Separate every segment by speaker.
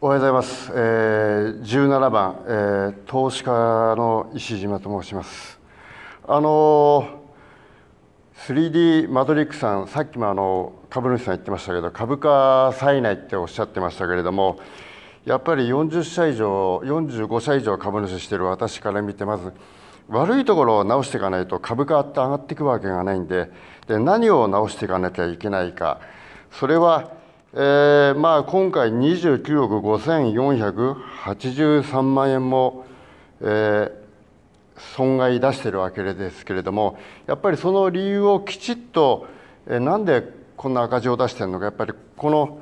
Speaker 1: おはようございます、えー、17番、えー、投資家の石島と申しますあのー、3D マトリックさんさっきもあの株主さん言ってましたけど株価冴えないっておっしゃってましたけれどもやっぱり40社以上45社以上株主している私から見てまず悪いところを直していかないと株価って上がっていくわけがないんでで何を直していかなきゃいけないかそれは、えーまあ、今回29億5483万円も、えー、損害出してるわけですけれどもやっぱりその理由をきちっと、えー、なんでこんな赤字を出してるのかやっぱりこの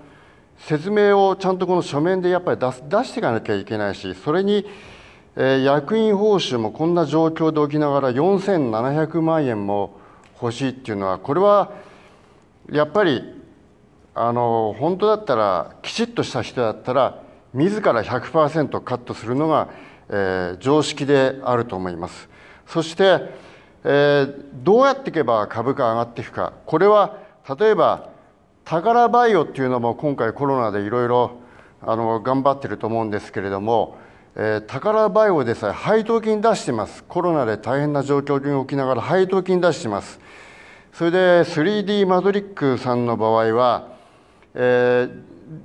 Speaker 1: 説明をちゃんとこの書面でやっぱり出出していかなきゃいけないしそれに役員報酬もこんな状況で起きながら4700万円も欲しいっていうのはこれはやっぱりあの本当だったらきちっとした人だったら自ら100%カットするのが、えー、常識であると思います。そして、えー、どうやっていけば株価上がっていくかこれは例えば宝バイオっていうのも今回コロナでいろいろ頑張ってると思うんですけれどもえー、宝バイオでさえ配当金出してますコロナで大変な状況に置きながら配当金出してますそれで 3D マトリックさんの場合は、えー、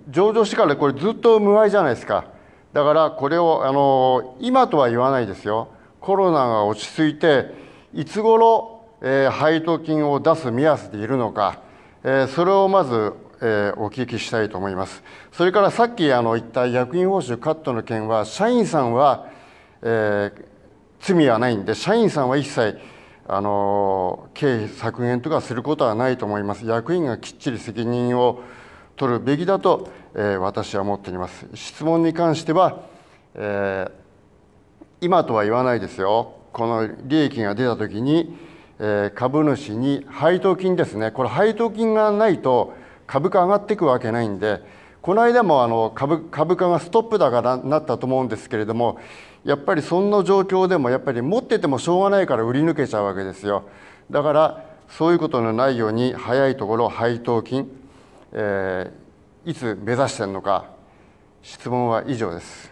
Speaker 1: 上場してからこれずっと無害じゃないですかだからこれを、あのー、今とは言わないですよコロナが落ち着いていつ頃、えー、配当金を出す目安でいるのかえそれをまず、えお聞きしたいと思いますそれからさっきあの言った役員報酬カットの件は社員さんは、え罪はないんで社員さんは一切あの経費削減とかすることはないと思います役員がきっちり責任を取るべきだと、えー、私は思っています質問に関しては、えー、今とは言わないですよこの利益が出た時にえ株主に配当金ですねこれ配当金がないと株価上がっていくわけないんでこの間もあの株株価がストップだからなったと思うんですけれどもやっぱりそんな状況でもやっぱり持っててもしょうがないから売り抜けちゃうわけですよだからそういうことのないように早いところ配当金、えー、いつ目指してるのか質問は以上です。